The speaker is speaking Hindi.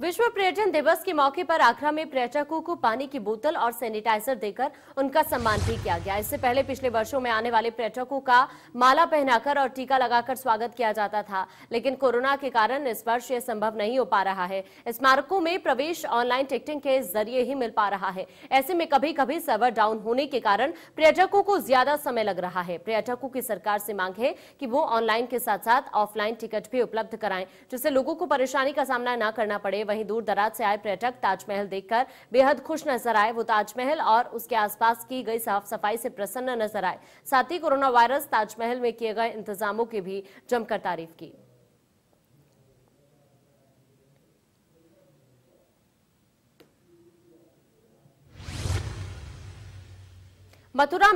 विश्व पर्यटन दिवस के मौके पर आगरा में पर्यटकों को पानी की बोतल और सैनिटाइजर देकर उनका सम्मान भी किया गया इससे पहले पिछले वर्षों में आने वाले पर्यटकों का माला पहनाकर और टीका लगाकर स्वागत किया जाता था लेकिन कोरोना के कारण इस वर्ष यह संभव नहीं हो पा रहा है स्मारकों में प्रवेश ऑनलाइन टिकटिंग के जरिए ही मिल पा रहा है ऐसे में कभी कभी सर्वर डाउन होने के कारण पर्यटकों को ज्यादा समय लग रहा है पर्यटकों की सरकार से मांग है कि वो ऑनलाइन के साथ साथ ऑफलाइन टिकट भी उपलब्ध कराएं जिससे लोगों को परेशानी का सामना न करना पड़े वहीं दूर दराज से आए पर्यटक ताजमहल देखकर बेहद खुश नजर आए वो ताजमहल और उसके आसपास की गई साफ सफाई से प्रसन्न नजर आए साथ ही कोरोना वायरस ताजमहल में किए गए इंतजामों की भी जमकर तारीफ की मथुरा